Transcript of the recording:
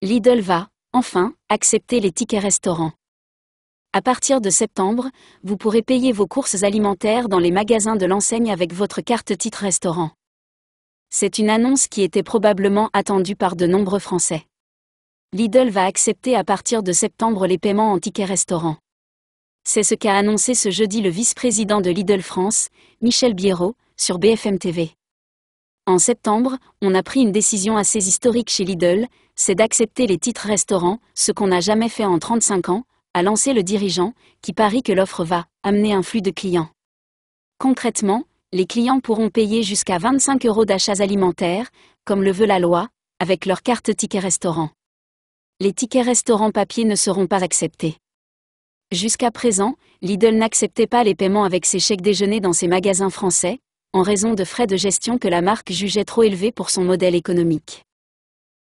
Lidl va, enfin, accepter les tickets restaurants. À partir de septembre, vous pourrez payer vos courses alimentaires dans les magasins de l'enseigne avec votre carte titre restaurant. C'est une annonce qui était probablement attendue par de nombreux Français. Lidl va accepter à partir de septembre les paiements en tickets restaurants. C'est ce qu'a annoncé ce jeudi le vice-président de Lidl France, Michel Biérot, sur BFM TV. En septembre, on a pris une décision assez historique chez Lidl, c'est d'accepter les titres restaurants, ce qu'on n'a jamais fait en 35 ans, a lancé le dirigeant, qui parie que l'offre va amener un flux de clients. Concrètement, les clients pourront payer jusqu'à 25 euros d'achats alimentaires, comme le veut la loi, avec leur carte ticket restaurant. Les tickets restaurants papier ne seront pas acceptés. Jusqu'à présent, Lidl n'acceptait pas les paiements avec ses chèques déjeuner dans ses magasins français, en raison de frais de gestion que la marque jugeait trop élevés pour son modèle économique.